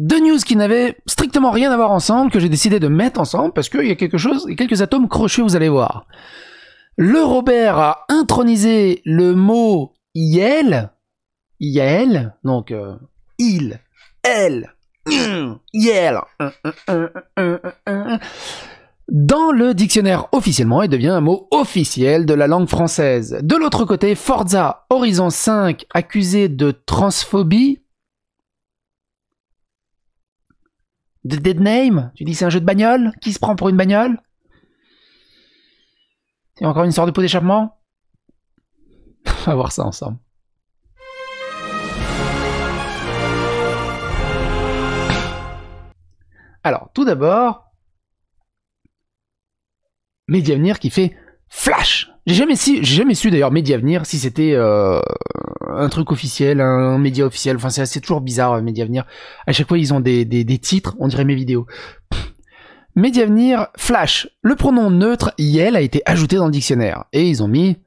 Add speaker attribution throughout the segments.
Speaker 1: deux news qui n'avaient strictement rien à voir ensemble, que j'ai décidé de mettre ensemble, parce qu'il y a quelque chose, quelques atomes crochés, vous allez voir. Le Robert a intronisé le mot yel »,« yel », donc euh, il, elle, yel », dans le dictionnaire officiellement et devient un mot officiel de la langue française. De l'autre côté, Forza Horizon 5, accusé de transphobie, De Dead Name Tu dis c'est un jeu de bagnole Qui se prend pour une bagnole C'est encore une sorte de pot d'échappement On va voir ça ensemble. Alors, tout d'abord, Mediavenir qui fait Flash J'ai jamais su, j'ai jamais su d'ailleurs Média si c'était euh, un truc officiel, un, média officiel. Enfin, c'est, toujours bizarre euh, Mediavenir. Média À chaque fois, ils ont des, titres, on dirait mes vidéos. Média Flash. Le pronom neutre YEL a été ajouté dans le dictionnaire et ils ont mis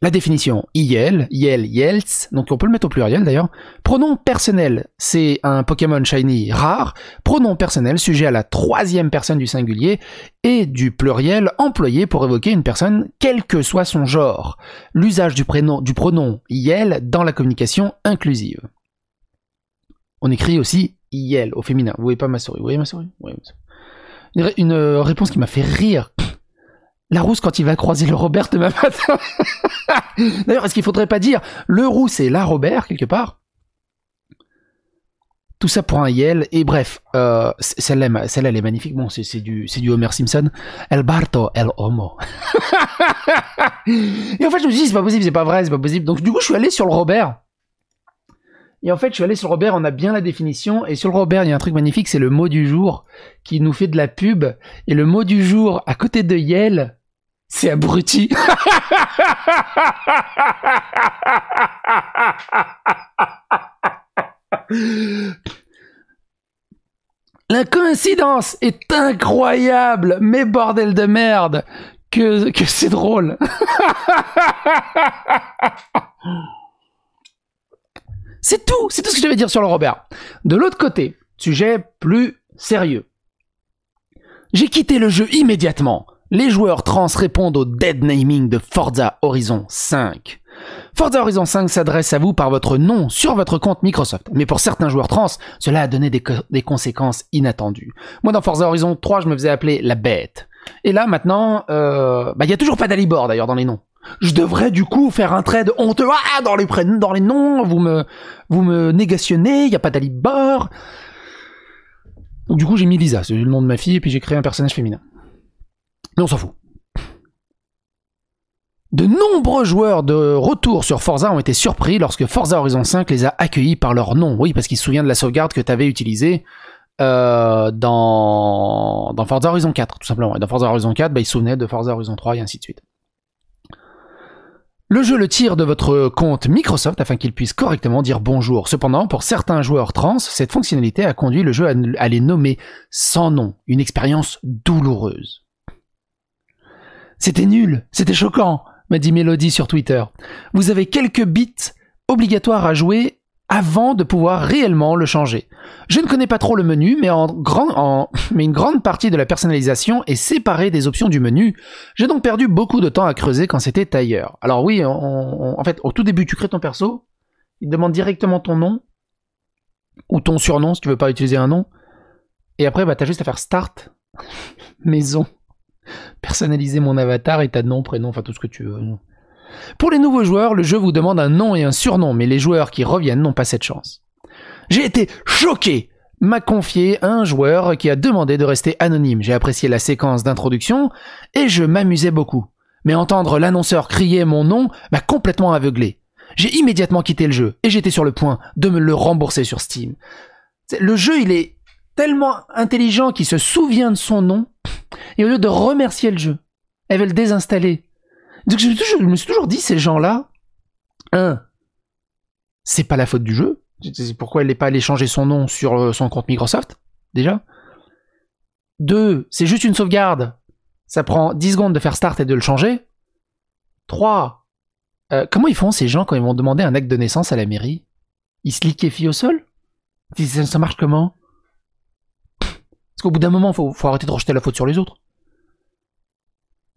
Speaker 1: la définition, yel »,« iel, yelts », donc on peut le mettre au pluriel d'ailleurs. Pronom personnel, c'est un Pokémon Shiny rare. Pronom personnel, sujet à la troisième personne du singulier et du pluriel employé pour évoquer une personne quel que soit son genre. L'usage du, prénom, du pronom iel dans la communication inclusive. On écrit aussi yel » au féminin. Vous voyez pas ma souris Vous voyez ma souris, une euh, réponse qui m'a fait rire la rousse quand il va croiser le Robert ma matin. D'ailleurs, est-ce qu'il ne faudrait pas dire le rousse et la Robert quelque part Tout ça pour un Yel. Et bref, euh, celle-là, elle est magnifique. Bon, c'est du, du Homer Simpson. El Barto, el Homo. et en fait, je me suis dit, c'est pas possible, c'est pas vrai, c'est pas possible. Donc, du coup, je suis allé sur le Robert. Et en fait, je suis allé sur le Robert, on a bien la définition. Et sur le Robert, il y a un truc magnifique, c'est le mot du jour qui nous fait de la pub. Et le mot du jour, à côté de Yel, c'est abruti. La coïncidence est incroyable, mais bordel de merde, que, que c'est drôle. c'est tout, c'est tout ce que je vais dire sur le Robert. De l'autre côté, sujet plus sérieux. J'ai quitté le jeu immédiatement les joueurs trans répondent au dead naming de Forza Horizon 5. Forza Horizon 5 s'adresse à vous par votre nom sur votre compte Microsoft. Mais pour certains joueurs trans, cela a donné des, conséquences inattendues. Moi, dans Forza Horizon 3, je me faisais appeler la bête. Et là, maintenant, euh, bah, il euh, y a toujours pas d'alibor d'ailleurs dans les noms. Je devrais du coup faire un trade honteux. Ah, dans les, dans les noms, vous me, vous me négationnez, il n'y a pas d'alibor. Donc, du coup, j'ai mis Lisa, c'est le nom de ma fille, et puis j'ai créé un personnage féminin. Mais on s'en fout. De nombreux joueurs de retour sur Forza ont été surpris lorsque Forza Horizon 5 les a accueillis par leur nom. Oui, parce qu'ils se souviennent de la sauvegarde que tu avais utilisée euh, dans, Forza Horizon 4, tout simplement. Et dans Forza Horizon 4, bah, ils se souvenaient de Forza Horizon 3 et ainsi de suite. Le jeu le tire de votre compte Microsoft afin qu'il puisse correctement dire bonjour. Cependant, pour certains joueurs trans, cette fonctionnalité a conduit le jeu à les nommer sans nom, une expérience douloureuse. C'était nul, c'était choquant, m'a dit Mélodie sur Twitter. Vous avez quelques bits obligatoires à jouer avant de pouvoir réellement le changer. Je ne connais pas trop le menu, mais, en grand, en, mais une grande partie de la personnalisation est séparée des options du menu. J'ai donc perdu beaucoup de temps à creuser quand c'était ailleurs. Alors oui, en fait, au tout début, tu crées ton perso, il demande directement ton nom, ou ton surnom si tu veux pas utiliser un nom, et après, bah, tu as juste à faire Start, Maison personnaliser mon avatar, et ta nom, prénom, enfin tout ce que tu veux. Pour les nouveaux joueurs, le jeu vous demande un nom et un surnom, mais les joueurs qui reviennent n'ont pas cette chance. J'ai été choqué m'a confié un joueur qui a demandé de rester anonyme. J'ai apprécié la séquence d'introduction et je m'amusais beaucoup. Mais entendre l'annonceur crier mon nom m'a complètement aveuglé. J'ai immédiatement quitté le jeu et j'étais sur le point de me le rembourser sur Steam. Le jeu, il est tellement intelligent qu'il se souvient de son nom et au lieu de remercier le jeu, elle veut le désinstaller. Donc je, me suis toujours dit, ces gens-là, 1. c'est pas la faute du jeu. Pourquoi elle n'est pas allée changer son nom sur euh, son compte Microsoft, déjà. Deux, c'est juste une sauvegarde. Ça prend 10 secondes de faire start et de le changer. 3. Euh, comment ils font ces gens quand ils vont demander un acte de naissance à la mairie Ils se liquéfient au sol ça, ça marche comment parce qu'au bout d'un moment, faut, faut arrêter de rejeter la faute sur les autres.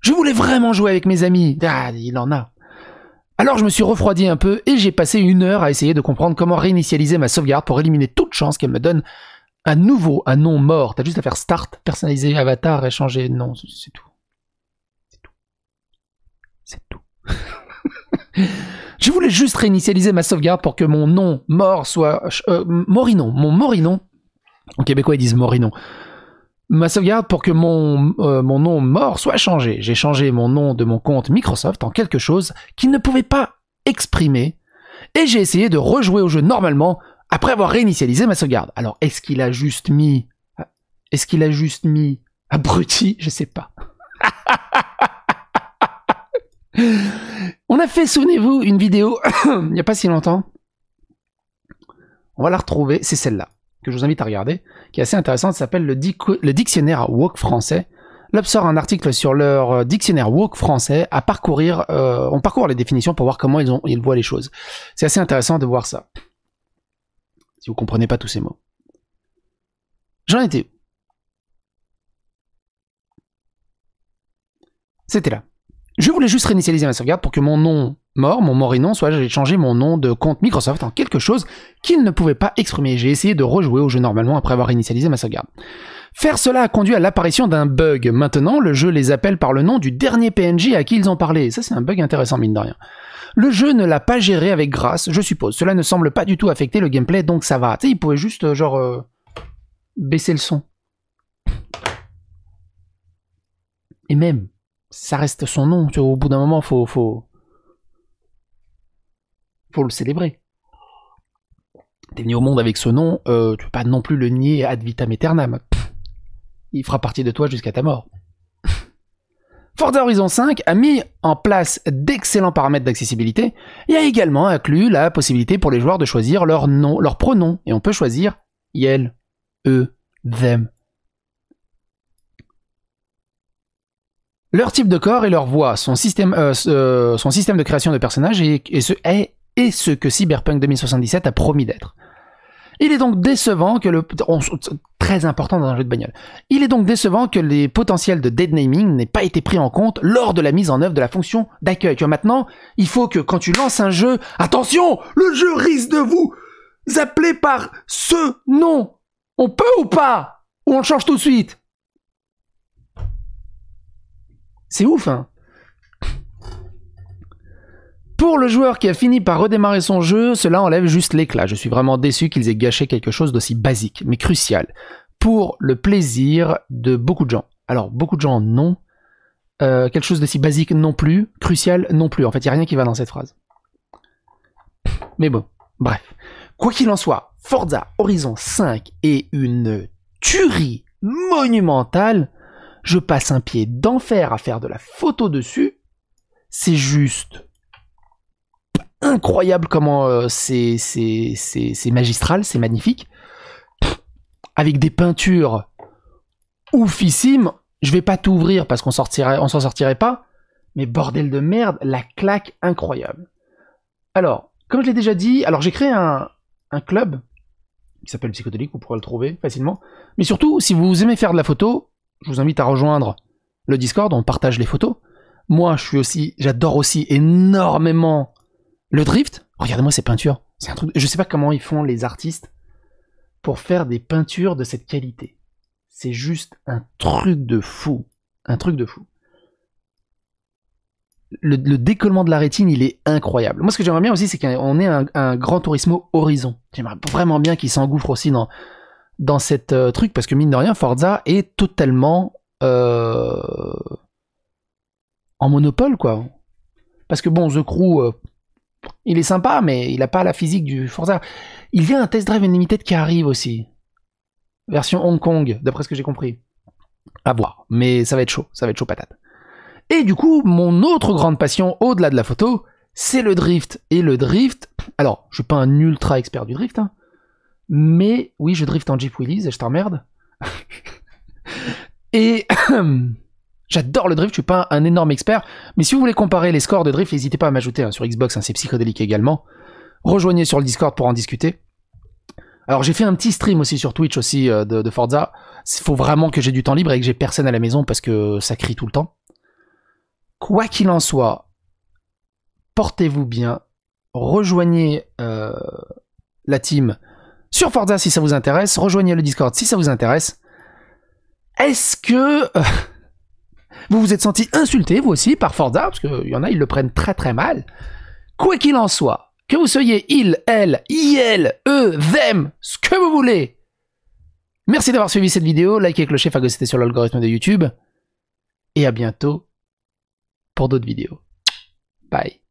Speaker 1: Je voulais vraiment jouer avec mes amis. Ah, il en a. Alors je me suis refroidi un peu et j'ai passé une heure à essayer de comprendre comment réinitialiser ma sauvegarde pour éliminer toute chance qu'elle me donne Un nouveau un nom mort. T'as juste à faire start, personnaliser avatar et changer non nom. C'est tout. C'est tout. C'est tout. je voulais juste réinitialiser ma sauvegarde pour que mon nom mort soit... Euh, Morinon. Mon Morinon. En québécois ils disent Morinon ma sauvegarde pour que mon, euh, mon nom mort soit changé. J'ai changé mon nom de mon compte Microsoft en quelque chose qu'il ne pouvait pas exprimer. Et j'ai essayé de rejouer au jeu normalement après avoir réinitialisé ma sauvegarde. Alors, est-ce qu'il a juste mis... Euh, est-ce qu'il a juste mis abruti Je sais pas. On a fait, souvenez-vous, une vidéo il n'y a pas si longtemps. On va la retrouver, c'est celle-là que je vous invite à regarder, qui est assez intéressante, s'appelle le, dictionnaire woke français. L'Obs sort un article sur leur euh, dictionnaire woke français à parcourir. Euh, on parcourt les définitions pour voir comment ils, ont, ils voient les choses. C'est assez intéressant de voir ça. Si vous comprenez pas tous ces mots. J'en étais C'était là. Je voulais juste réinitialiser ma sauvegarde pour que mon nom mort, mon non, soit j'ai changé mon nom de compte Microsoft en quelque chose qu'il ne pouvait pas exprimer. J'ai essayé de rejouer au jeu normalement après avoir initialisé ma sauvegarde. Faire cela a conduit à l'apparition d'un bug. Maintenant, le jeu les appelle par le nom du dernier PNJ à qui ils ont parlé. Ça, c'est un bug intéressant, mine de rien. Le jeu ne l'a pas géré avec grâce, je suppose. Cela ne semble pas du tout affecter le gameplay, donc ça va. Tu sais, il pouvait juste, euh, genre, euh, baisser le son. Et même, ça reste son nom. Au bout d'un moment, faut, faut, pour le célébrer. T'es venu au monde avec ce nom, euh, tu peux pas non plus le nier ad vitam aeternam. il fera partie de toi jusqu'à ta mort. Forza Horizon 5 a mis en place d'excellents paramètres d'accessibilité et a également inclus la possibilité pour les joueurs de choisir leur nom, leur pronom, et on peut choisir Yel, eux, them. Leur type de corps et leur voix, son système, euh, euh, son système de création de personnages est, ce est et ce que Cyberpunk 2077 a promis d'être. Il est donc décevant que le... très important dans un jeu de bagnole. Il est donc décevant que les potentiels de dead naming n'aient pas été pris en compte lors de la mise en œuvre de la fonction d'accueil. Tu vois, maintenant, il faut que quand tu lances un jeu, attention, le jeu risque de vous appeler par ce nom. On peut ou pas Ou on le change tout de suite C'est ouf, hein pour le joueur qui a fini par redémarrer son jeu, cela enlève juste l'éclat. Je suis vraiment déçu qu'ils aient gâché quelque chose d'aussi basique, mais crucial, pour le plaisir de beaucoup de gens. Alors, beaucoup de gens non. Euh, quelque chose d'aussi basique non plus, crucial non plus. En fait, il n'y a rien qui va dans cette phrase. Mais bon, bref. Quoi qu'il en soit, Forza Horizon 5 est une tuerie monumentale. Je passe un pied d'enfer à faire de la photo dessus. C'est juste incroyable comment euh, c'est magistral, c'est magnifique. avec des peintures oufissimes. Je vais pas tout ouvrir parce qu'on sortirait, on s'en sortirait pas. Mais bordel de merde, la claque incroyable. Alors, comme je l'ai déjà dit, alors j'ai créé un, club qui s'appelle Psychotolique. vous pourrez le trouver facilement. Mais surtout, si vous aimez faire de la photo, je vous invite à rejoindre le Discord, on partage les photos. Moi, je suis aussi, j'adore aussi énormément le drift, regardez-moi ces peintures. C'est un truc. Je sais pas comment ils font les artistes pour faire des peintures de cette qualité. C'est juste un truc de fou. Un truc de fou. Le, décollement de la rétine, il est incroyable. Moi, ce que j'aimerais bien aussi, c'est qu'on ait un, Grand Tourismo Horizon. J'aimerais vraiment bien qu'il s'engouffre aussi dans, dans cette euh, truc, parce que mine de rien, Forza est totalement euh, en monopole, quoi. Parce que bon, The Crew, euh, il est sympa, mais il n'a pas la physique du Forza. Il y a un test drive Unlimited qui arrive aussi. Version Hong Kong, d'après ce que j'ai compris. À voir. Mais ça va être chaud, ça va être chaud patate. Et du coup, mon autre grande passion, au-delà de la photo, c'est le drift. Et le drift, alors, je suis pas un ultra expert du drift, hein. mais oui, je drift en Jeep Willys et je t'emmerde. et J'adore le drift, je suis pas un énorme expert, mais si vous voulez comparer les scores de drift, n'hésitez pas à m'ajouter hein, sur Xbox, hein, c'est psychodélique également. Rejoignez sur le Discord pour en discuter. Alors j'ai fait un petit stream aussi sur Twitch aussi euh, de, Forza. Il faut vraiment que j'ai du temps libre et que j'ai personne à la maison parce que ça crie tout le temps. Quoi qu'il en soit, portez-vous bien, rejoignez euh, la team sur Forza si ça vous intéresse, rejoignez le Discord si ça vous intéresse. Est-ce que Vous vous êtes senti insulté, vous aussi, par Forza, parce qu'il y en a, ils le prennent très très mal. Quoi qu'il en soit, que vous soyez il, elle, il, eux, them, ce que vous voulez. Merci d'avoir suivi cette vidéo, likez, clochez, fagocitez sur l'algorithme de YouTube, et à bientôt pour d'autres vidéos. Bye.